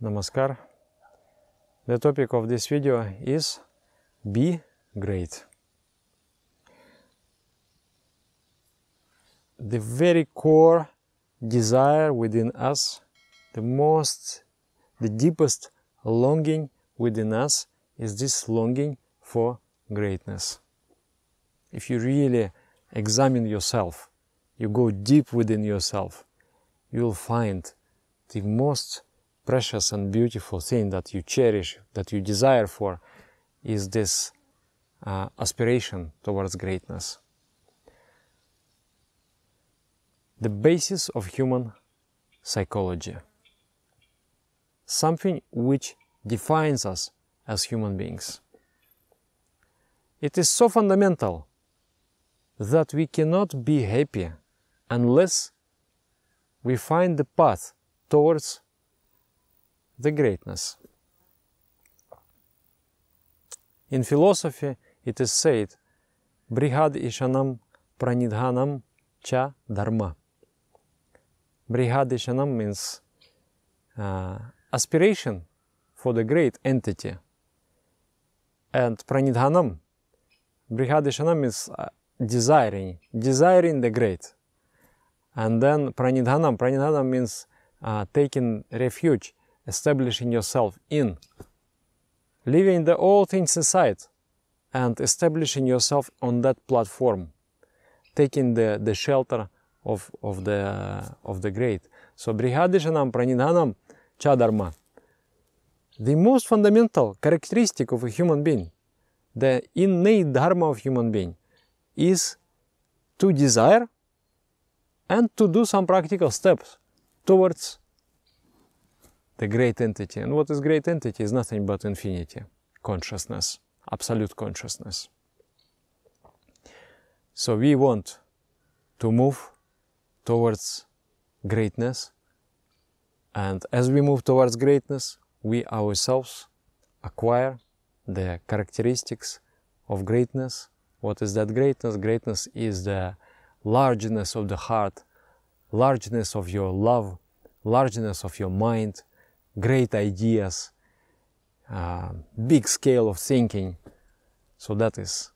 Namaskar. The topic of this video is Be Great. The very core desire within us, the most, the deepest longing within us is this longing for greatness. If you really examine yourself, you go deep within yourself, you'll find the most precious and beautiful thing that you cherish, that you desire for, is this uh, aspiration towards greatness. The basis of human psychology. Something which defines us as human beings. It is so fundamental that we cannot be happy unless we find the path towards the greatness. In philosophy, it is said, Brihad Ishanam Pranidhanam Cha Dharma. Brihad Ishanam means uh, aspiration for the great entity. And Pranidhanam, Brihad Ishanam means uh, desiring, desiring the great. And then Pranidhanam, Pranidhanam means uh, taking refuge establishing yourself in, leaving the old things aside and establishing yourself on that platform, taking the, the shelter of, of, the, of the great. So Brihadishanam Praninanam Chadharma. The most fundamental characteristic of a human being, the innate dharma of human being, is to desire and to do some practical steps towards the great entity. And what is great entity is nothing but infinity, consciousness, absolute consciousness. So we want to move towards greatness. And as we move towards greatness, we ourselves acquire the characteristics of greatness. What is that greatness? Greatness is the largeness of the heart, largeness of your love, largeness of your mind, great ideas, uh, big scale of thinking. So that is.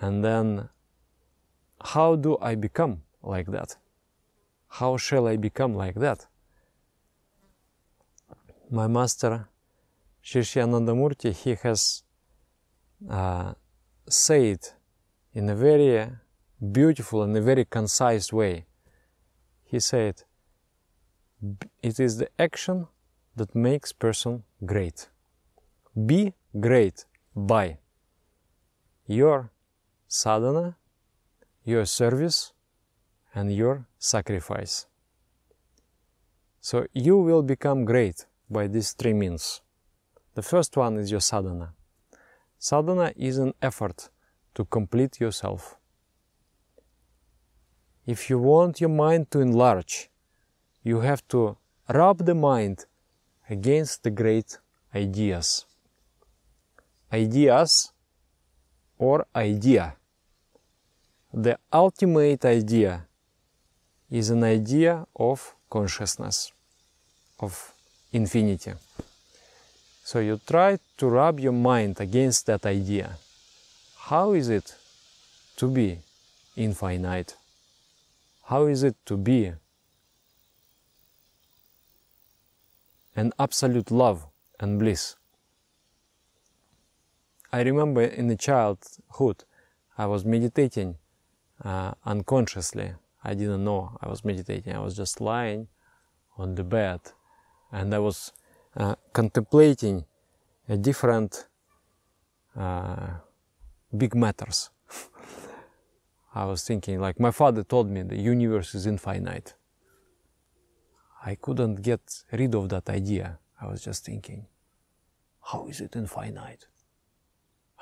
And then, how do I become like that? How shall I become like that? My master, Shishyanandamurti, he has uh, said in a very beautiful and a very concise way. He said, it is the action that makes person great. Be great by your sadhana, your service, and your sacrifice. So you will become great by these three means. The first one is your sadhana. Sadhana is an effort to complete yourself. If you want your mind to enlarge, you have to rub the mind against the great ideas. Ideas or idea. The ultimate idea is an idea of consciousness, of infinity. So you try to rub your mind against that idea. How is it to be infinite? How is it to be and absolute love and bliss. I remember in the childhood I was meditating uh, unconsciously. I didn't know I was meditating. I was just lying on the bed and I was uh, contemplating different uh, big matters. I was thinking, like my father told me, the universe is infinite. I couldn't get rid of that idea. I was just thinking, how is it infinite?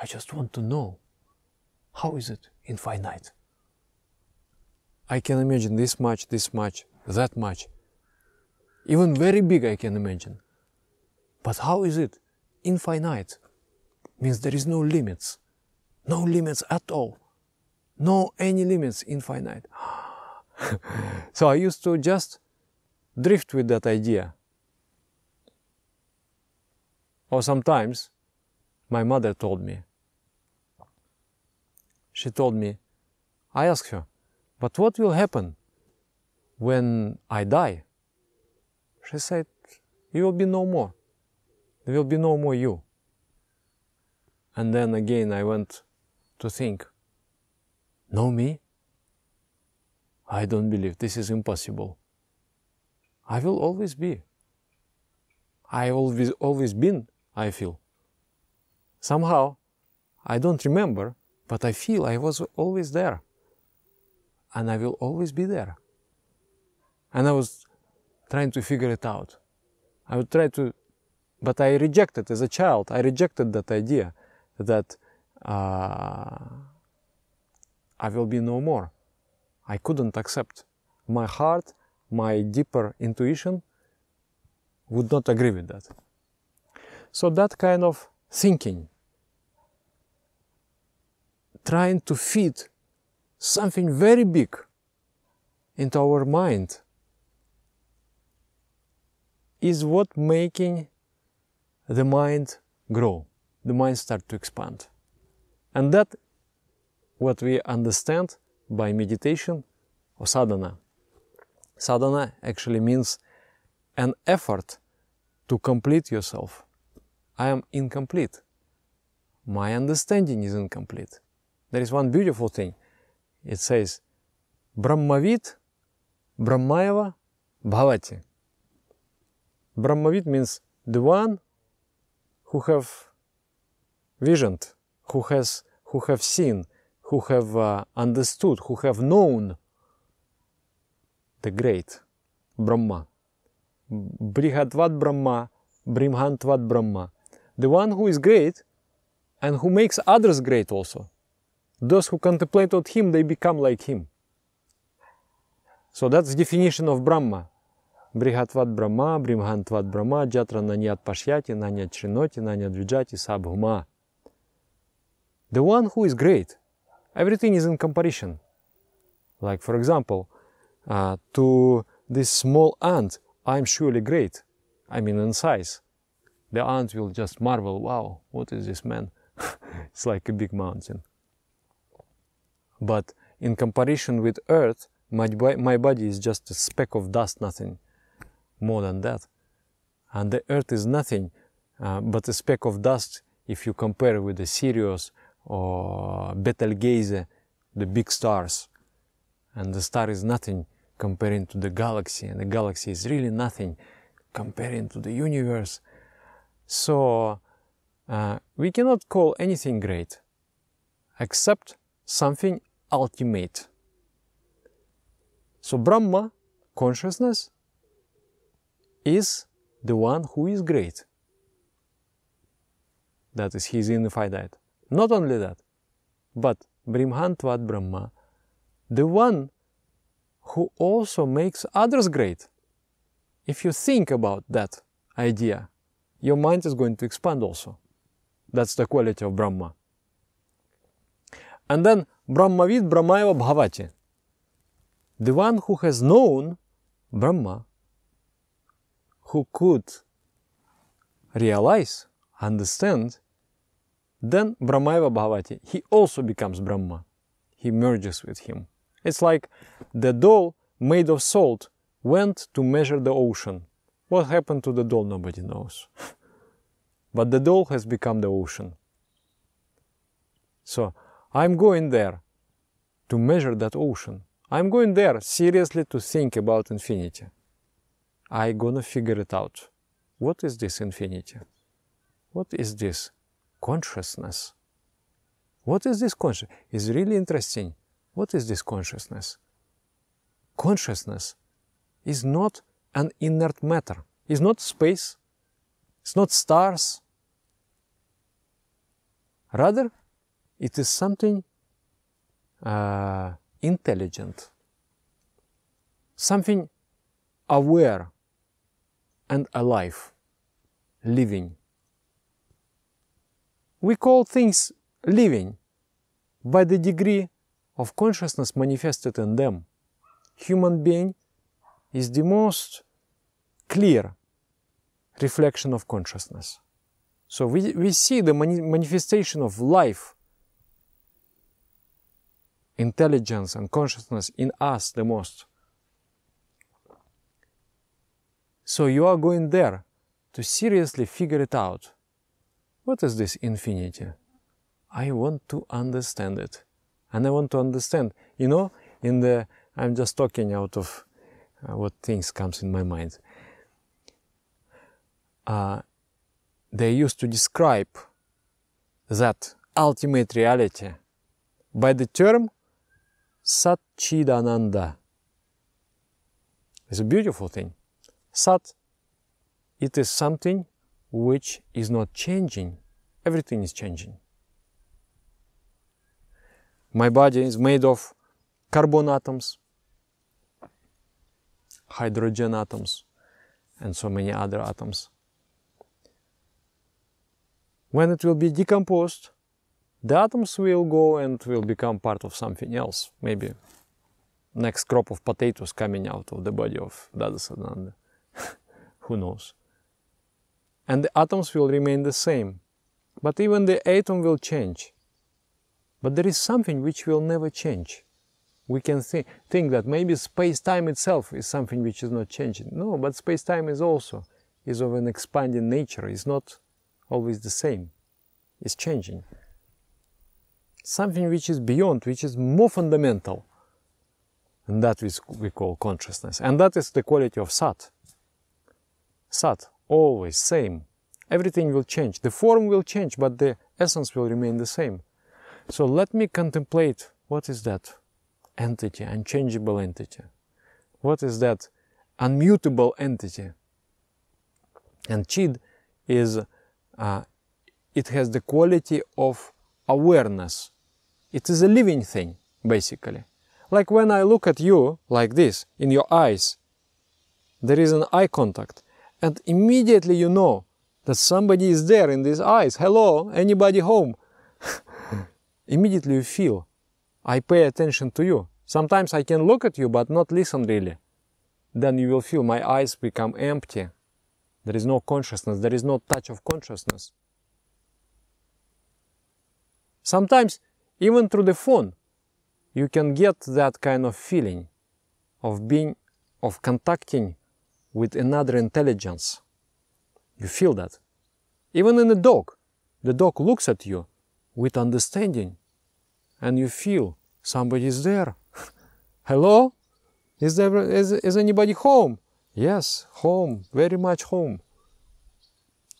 I just want to know, how is it infinite? I can imagine this much, this much, that much. Even very big, I can imagine. But how is it infinite? Means there is no limits. No limits at all. No any limits, infinite. so I used to just drift with that idea. Or sometimes, my mother told me. She told me, I asked her, but what will happen when I die? She said, You will be no more. There will be no more you. And then again I went to think, No me? I don't believe this is impossible. I will always be. I always always been, I feel. Somehow, I don't remember, but I feel I was always there. And I will always be there. And I was trying to figure it out. I would try to, but I rejected as a child, I rejected that idea that uh, I will be no more. I couldn't accept. My heart my deeper intuition would not agree with that. So that kind of thinking, trying to fit something very big into our mind is what making the mind grow, the mind start to expand. And that what we understand by meditation or sadhana. Sadhana actually means an effort to complete yourself. I am incomplete. My understanding is incomplete. There is one beautiful thing. It says, Brahmavit, Brahmayava, Bhavati. Brahmavit means the one who have visioned, who has, who have seen, who have uh, understood, who have known the great, Brahma. Brihatvat Brahma, Brimhantvat Brahma. The one who is great and who makes others great also. Those who contemplate on him, they become like him. So that's the definition of Brahma. brihatvat Brahma, Бримхантват Brahma, Джатра Наньят Пашьяти, Наньят Шриноти, Наньят Виджати, The one who is great, everything is in comparison. Like, for example, uh, to this small ant, I'm surely great. I mean, in size. The ant will just marvel, wow, what is this man? it's like a big mountain. But in comparison with earth, my, my body is just a speck of dust, nothing more than that. And the earth is nothing uh, but a speck of dust if you compare with the Sirius or Betelgeuse, the big stars. And the star is nothing comparing to the galaxy, and the galaxy is really nothing comparing to the universe. So uh, we cannot call anything great except something ultimate. So Brahma, consciousness, is the one who is great. That is his unified Not only that, but Brimhantvat Brahma, the one who also makes others great. If you think about that idea, your mind is going to expand also. That's the quality of Brahma. And then Brahmavid Brahmaiva Bhavati. The one who has known Brahma, who could realize, understand, then Brahmaiva Bhavati, he also becomes Brahma. He merges with him. It's like the doll made of salt went to measure the ocean. What happened to the doll? Nobody knows. but the doll has become the ocean. So I'm going there to measure that ocean. I'm going there seriously to think about infinity. I gonna figure it out. What is this infinity? What is this consciousness? What is this consciousness? It's really interesting. What is this consciousness? Consciousness is not an inert matter, it's not space, it's not stars. Rather, it is something uh, intelligent, something aware and alive, living. We call things living by the degree of consciousness manifested in them. Human being is the most clear reflection of consciousness. So we, we see the mani manifestation of life, intelligence, and consciousness in us the most. So you are going there to seriously figure it out. What is this infinity? I want to understand it and I want to understand. You know, in the I'm just talking out of uh, what things comes in my mind. Uh, they used to describe that ultimate reality by the term Satchidananda. It's a beautiful thing. Sat, it is something which is not changing. Everything is changing. My body is made of carbon atoms, hydrogen atoms, and so many other atoms. When it will be decomposed, the atoms will go and will become part of something else, maybe next crop of potatoes coming out of the body of Dadasananda. Who knows? And the atoms will remain the same, but even the atom will change. But there is something which will never change. We can th think that maybe space-time itself is something which is not changing. No, but space-time is also is of an expanding nature. It's not always the same. It's changing. Something which is beyond, which is more fundamental. And that we call consciousness. And that is the quality of Sat. Sat, always same. Everything will change. The form will change, but the essence will remain the same. So let me contemplate what is that entity, unchangeable entity? What is that unmutable entity? And chid is, uh, it has the quality of awareness. It is a living thing, basically. Like when I look at you like this, in your eyes, there is an eye contact, and immediately you know that somebody is there in these eyes. Hello, anybody home? immediately you feel, I pay attention to you. Sometimes I can look at you, but not listen really. Then you will feel my eyes become empty. There is no consciousness, there is no touch of consciousness. Sometimes, even through the phone, you can get that kind of feeling of being, of contacting with another intelligence. You feel that. Even in a dog, the dog looks at you with understanding and you feel somebody is there. Hello? Is, there, is, is anybody home? Yes, home, very much home.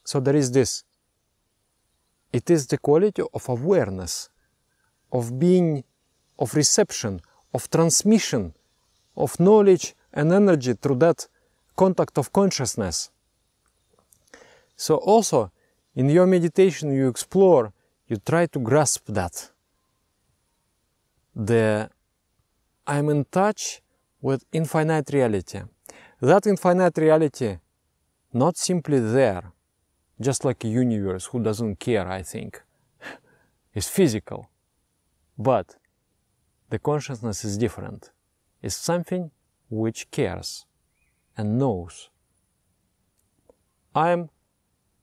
So there is this. It is the quality of awareness, of being, of reception, of transmission, of knowledge and energy through that contact of consciousness. So also in your meditation you explore you try to grasp that. The I'm in touch with infinite reality. That infinite reality not simply there, just like a universe who doesn't care, I think, is physical. But the consciousness is different. It's something which cares and knows. I am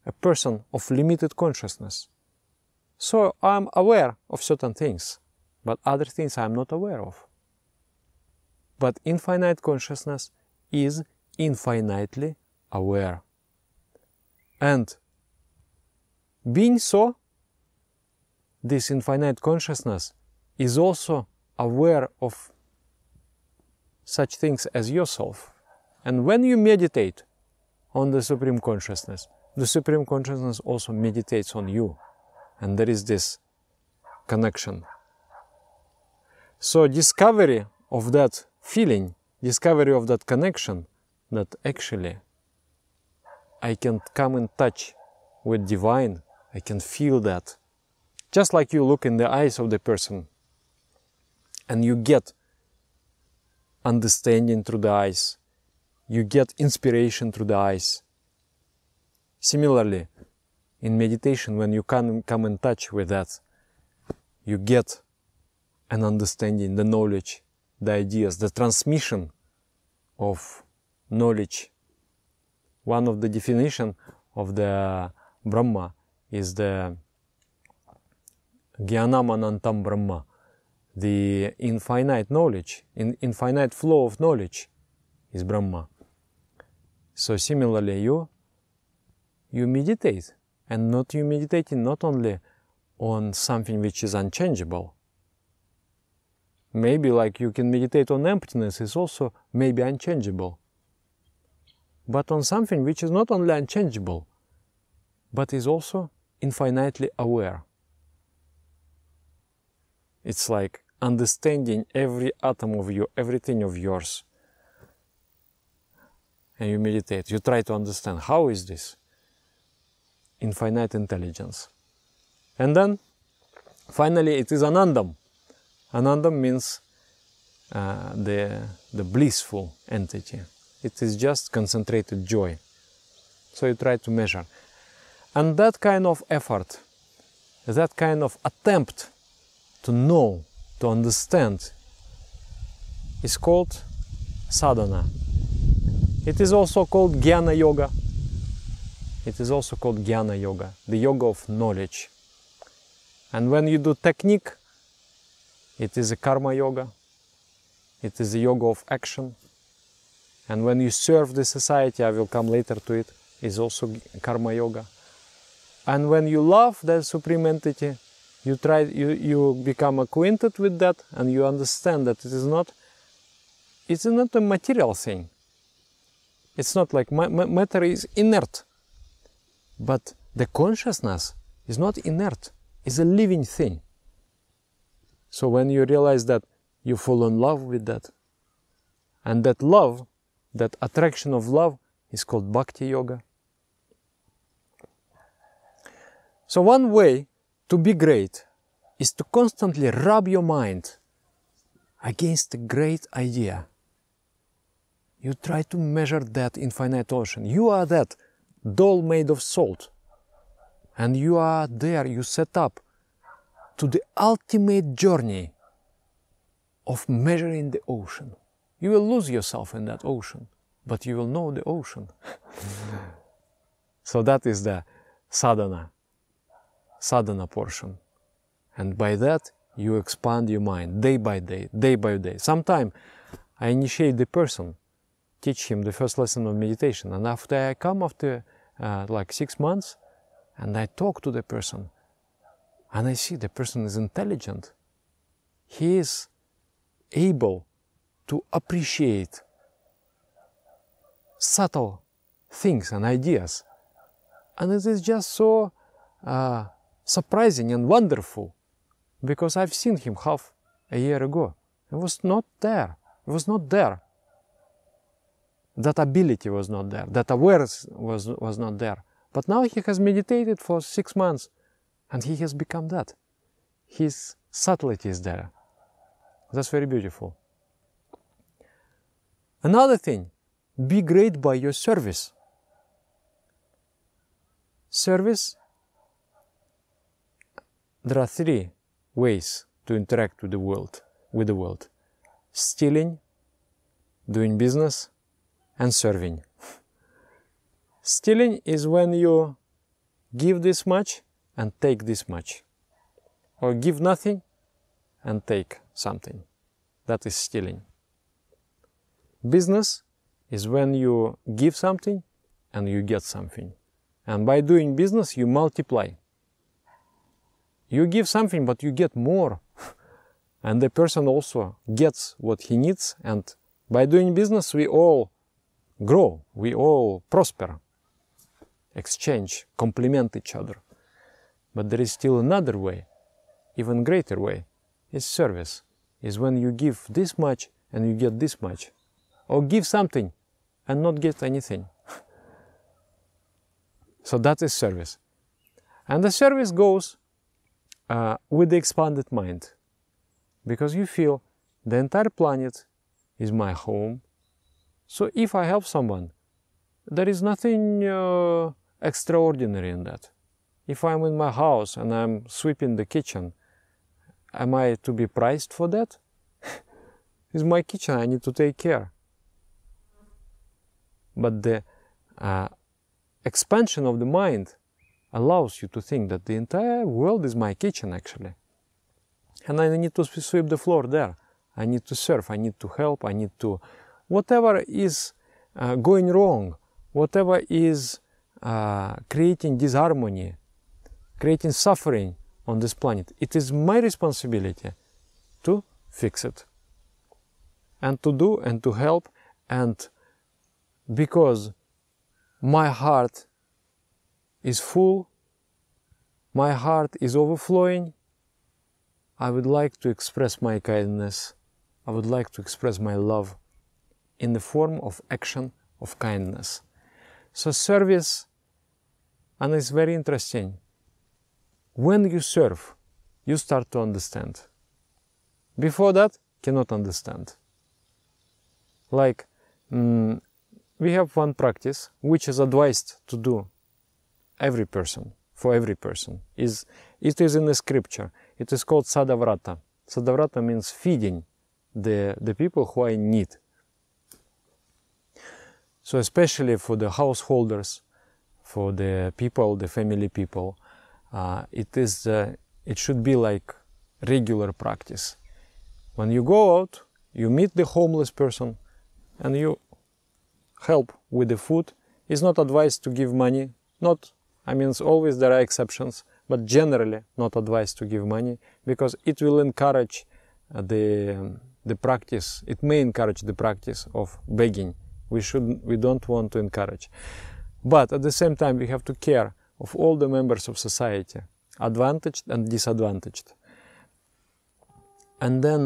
a person of limited consciousness. So I'm aware of certain things, but other things I'm not aware of. But infinite consciousness is infinitely aware. And being so, this infinite consciousness is also aware of such things as yourself. And when you meditate on the Supreme Consciousness, the Supreme Consciousness also meditates on you and there is this connection. So, discovery of that feeling, discovery of that connection that actually I can come in touch with divine, I can feel that. Just like you look in the eyes of the person and you get understanding through the eyes, you get inspiration through the eyes. Similarly, in meditation, when you can come in touch with that, you get an understanding, the knowledge, the ideas, the transmission of knowledge. One of the definition of the Brahma is the Gyanamanantam Brahma, the infinite knowledge, in, infinite flow of knowledge is Brahma. So similarly, you you meditate and not you meditating not only on something which is unchangeable. Maybe like you can meditate on emptiness is also maybe unchangeable. But on something which is not only unchangeable, but is also infinitely aware. It's like understanding every atom of you, everything of yours. And you meditate, you try to understand how is this? infinite intelligence. And then finally it is Anandam. Anandam means uh, the, the blissful entity. It is just concentrated joy. So you try to measure. And that kind of effort, that kind of attempt to know, to understand, is called sadhana. It is also called jnana yoga it is also called Jnana Yoga, the yoga of knowledge. And when you do technique, it is a Karma Yoga, it is a yoga of action. And when you serve the society, I will come later to it, is also Karma Yoga. And when you love that Supreme Entity, you try you, you become acquainted with that and you understand that it is not it's not a material thing. It's not like matter is inert. But the consciousness is not inert, it's a living thing. So when you realize that, you fall in love with that. And that love, that attraction of love, is called bhakti yoga. So, one way to be great is to constantly rub your mind against a great idea. You try to measure that infinite ocean. You are that doll made of salt. And you are there, you set up to the ultimate journey of measuring the ocean. You will lose yourself in that ocean, but you will know the ocean. so that is the sadhana, sadhana portion. And by that, you expand your mind day by day, day by day. Sometimes I initiate the person, teach him the first lesson of meditation, and after I come after uh, like six months, and I talk to the person, and I see the person is intelligent. He is able to appreciate subtle things and ideas. And it is just so uh, surprising and wonderful because I've seen him half a year ago. He was not there. He was not there that ability was not there. That awareness was, was not there. But now he has meditated for six months and he has become that. His subtlety is there. That's very beautiful. Another thing, be great by your service. Service, there are three ways to interact with the world, with the world. Stealing, doing business, and serving. Stealing is when you give this much and take this much, or give nothing and take something. That is stealing. Business is when you give something and you get something. And by doing business, you multiply. You give something, but you get more. and the person also gets what he needs. And by doing business, we all grow, we all prosper, exchange, complement each other. But there is still another way, even greater way, is service, is when you give this much and you get this much, or give something and not get anything. so that is service. And the service goes uh, with the expanded mind because you feel the entire planet is my home, so if I help someone, there is nothing uh, extraordinary in that. If I'm in my house and I'm sweeping the kitchen, am I to be prized for that? it's my kitchen, I need to take care. But the uh, expansion of the mind allows you to think that the entire world is my kitchen actually. And I need to sweep the floor there. I need to serve, I need to help, I need to whatever is uh, going wrong, whatever is uh, creating disharmony, creating suffering on this planet, it is my responsibility to fix it and to do and to help. And because my heart is full, my heart is overflowing, I would like to express my kindness, I would like to express my love in the form of action of kindness. So service, and it's very interesting. When you serve, you start to understand. Before that, cannot understand. Like, mm, we have one practice which is advised to do every person, for every person. Is It is in the scripture. It is called sadavrata. Sadavrata means feeding the, the people who are in need so especially for the householders, for the people, the family people, uh, it is uh, it should be like regular practice. When you go out, you meet the homeless person, and you help with the food. It's not advised to give money. Not I mean, always there are exceptions, but generally not advised to give money because it will encourage uh, the um, the practice. It may encourage the practice of begging we should we don't want to encourage but at the same time we have to care of all the members of society advantaged and disadvantaged and then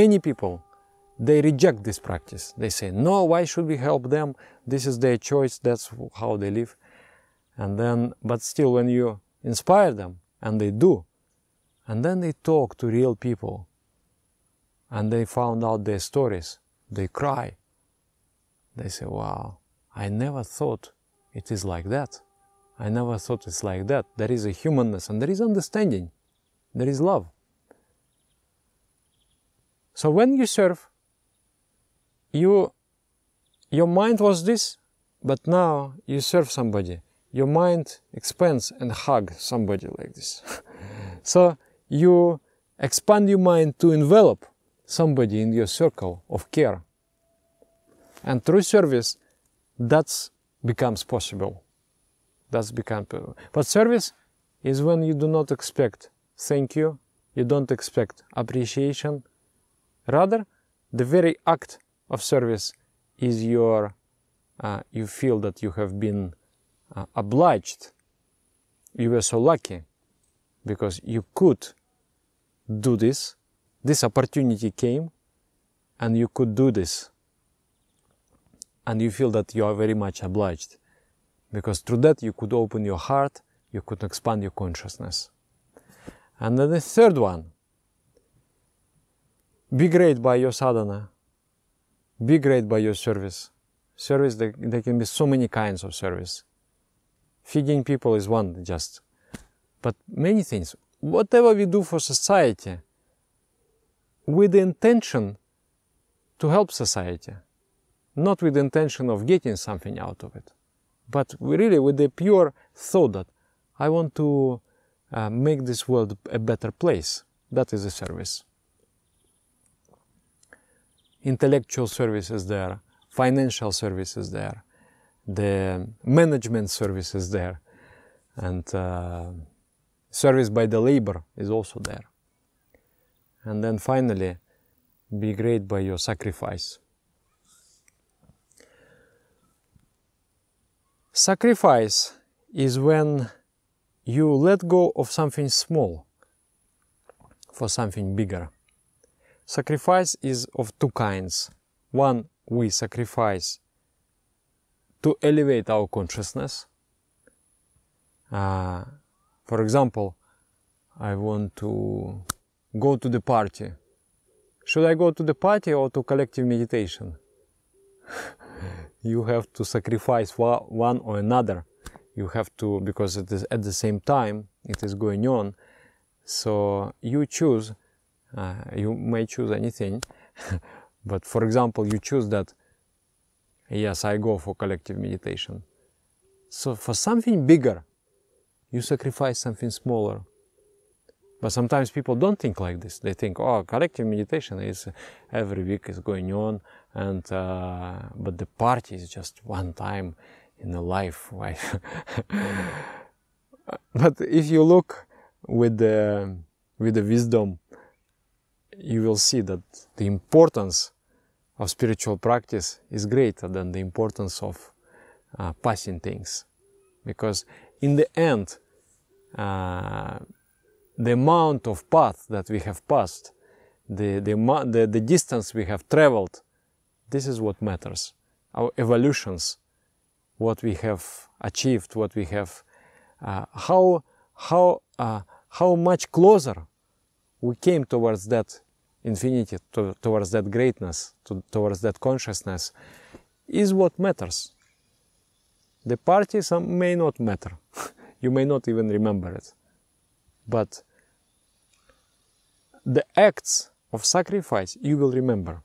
many people they reject this practice they say no why should we help them this is their choice that's how they live and then but still when you inspire them and they do and then they talk to real people and they found out their stories they cry they say, wow, I never thought it is like that. I never thought it's like that. There is a humanness and there is understanding. There is love. So when you serve, you, your mind was this, but now you serve somebody. Your mind expands and hugs somebody like this. so you expand your mind to envelop somebody in your circle of care and through service, that becomes possible. That's become possible. But service is when you do not expect thank you, you don't expect appreciation. Rather, the very act of service is your, uh, you feel that you have been uh, obliged. You were so lucky because you could do this. This opportunity came and you could do this and you feel that you are very much obliged because through that you could open your heart, you could expand your consciousness. And then the third one be great by your sadhana, be great by your service. Service, there, there can be so many kinds of service. Feeding people is one just, but many things. Whatever we do for society, with the intention to help society, not with the intention of getting something out of it, but really with the pure thought that I want to uh, make this world a better place. That is a service. Intellectual services there, financial services there, the management services there, and uh, service by the labor is also there. And then finally, be great by your sacrifice. Sacrifice is when you let go of something small for something bigger. Sacrifice is of two kinds. One, we sacrifice to elevate our consciousness. Uh, for example, I want to go to the party. Should I go to the party or to collective meditation? you have to sacrifice one or another you have to because it is at the same time it is going on so you choose uh, you may choose anything but for example you choose that yes i go for collective meditation so for something bigger you sacrifice something smaller but sometimes people don't think like this they think oh collective meditation is every week is going on and uh, but the party is just one time in a life right? but if you look with the with the wisdom you will see that the importance of spiritual practice is greater than the importance of uh, passing things because in the end uh, the amount of path that we have passed the, the, the, the distance we have traveled this is what matters. Our evolutions, what we have achieved, what we have, uh, how, how, uh, how much closer we came towards that infinity, to, towards that greatness, to, towards that consciousness, is what matters. The parties may not matter. you may not even remember it. But the acts of sacrifice you will remember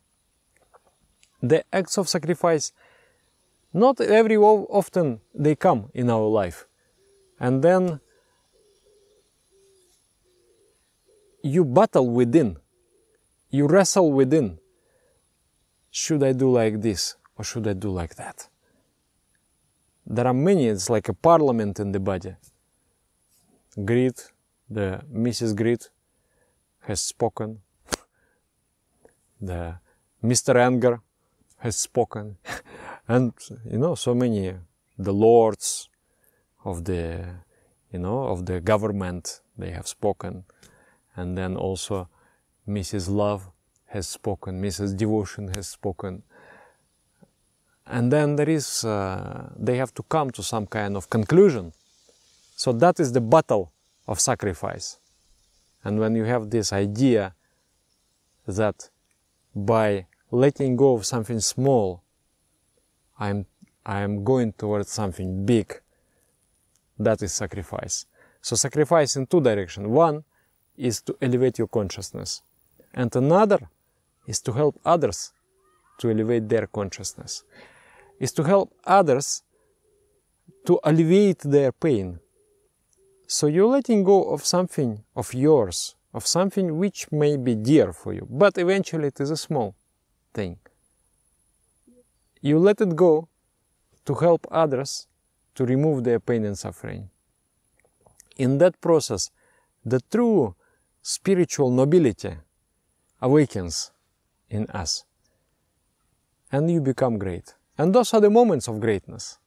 the acts of sacrifice not every often they come in our life and then you battle within you wrestle within should i do like this or should i do like that there are many it's like a parliament in the body greed the mrs greed has spoken the mr anger has spoken, and you know so many the lords of the you know of the government they have spoken, and then also Mrs. Love has spoken, Mrs. Devotion has spoken, and then there is uh, they have to come to some kind of conclusion. So that is the battle of sacrifice, and when you have this idea that by letting go of something small. I'm, I'm going towards something big. That is sacrifice. So sacrifice in two directions. One is to elevate your consciousness. And another is to help others to elevate their consciousness. Is to help others to alleviate their pain. So you're letting go of something of yours, of something which may be dear for you, but eventually it is a small thing. You let it go to help others to remove their pain and suffering. In that process, the true spiritual nobility awakens in us. And you become great. And those are the moments of greatness.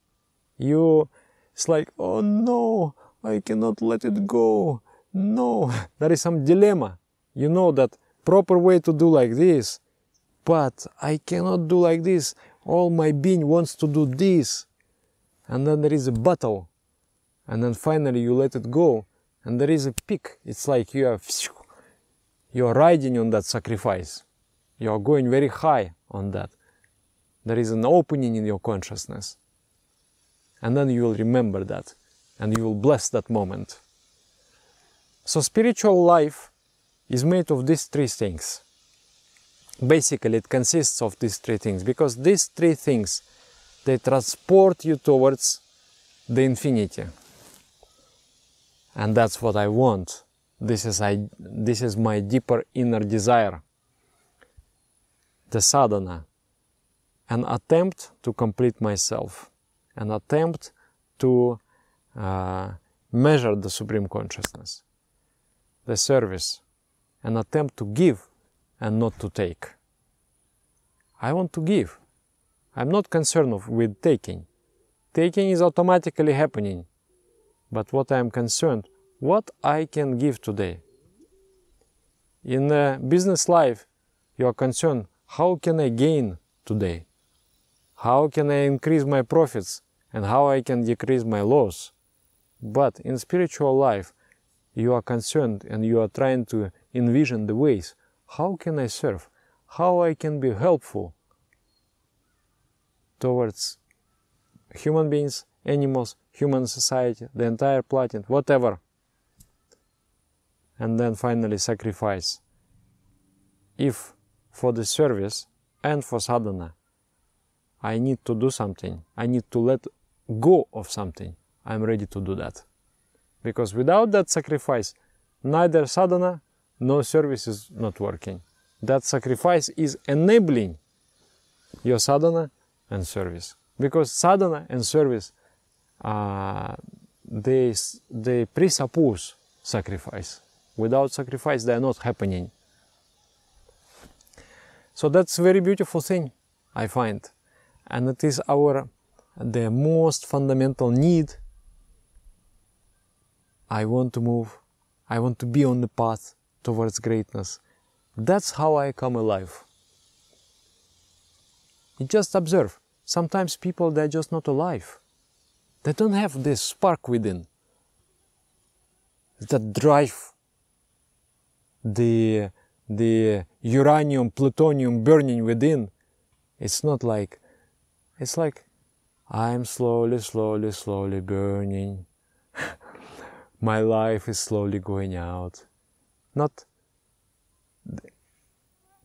You, it's like, oh no, I cannot let it go. No, there is some dilemma. You know that proper way to do like this but I cannot do like this. All my being wants to do this. And then there is a battle. And then finally you let it go. And there is a peak. It's like you are, you are riding on that sacrifice. You are going very high on that. There is an opening in your consciousness. And then you will remember that. And you will bless that moment. So spiritual life is made of these three things basically it consists of these three things because these three things they transport you towards the infinity and that's what i want this is i this is my deeper inner desire the sadhana an attempt to complete myself an attempt to uh, measure the supreme consciousness the service an attempt to give and not to take. I want to give. I'm not concerned with taking. Taking is automatically happening. But what I am concerned, what I can give today. In uh, business life, you are concerned, how can I gain today? How can I increase my profits and how I can decrease my loss? But in spiritual life, you are concerned and you are trying to envision the ways how can I serve? How I can be helpful towards human beings, animals, human society, the entire planet, whatever. And then finally sacrifice. If for the service and for sadhana, I need to do something, I need to let go of something, I'm ready to do that. Because without that sacrifice, neither sadhana no service is not working. That sacrifice is enabling your sadhana and service. Because sadhana and service, uh, they, they presuppose sacrifice. Without sacrifice, they are not happening. So that's a very beautiful thing, I find. And it is our, the most fundamental need. I want to move. I want to be on the path towards greatness. That's how I come alive. You just observe. Sometimes people, they're just not alive. They don't have this spark within, that drive, the, the uranium, plutonium burning within. It's not like, it's like I'm slowly, slowly, slowly burning. My life is slowly going out not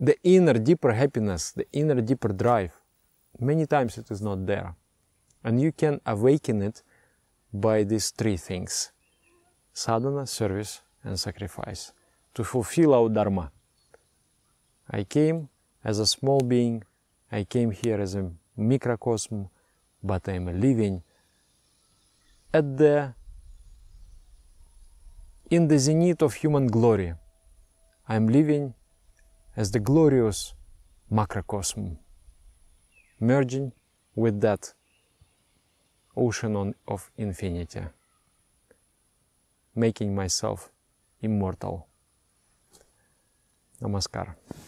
the inner deeper happiness, the inner deeper drive. Many times it is not there. And you can awaken it by these three things sadhana, service, and sacrifice to fulfill our dharma. I came as a small being, I came here as a microcosm, but I am living at the in the zenith of human glory. I am living as the glorious macrocosm, merging with that ocean on, of infinity, making myself immortal. Namaskar.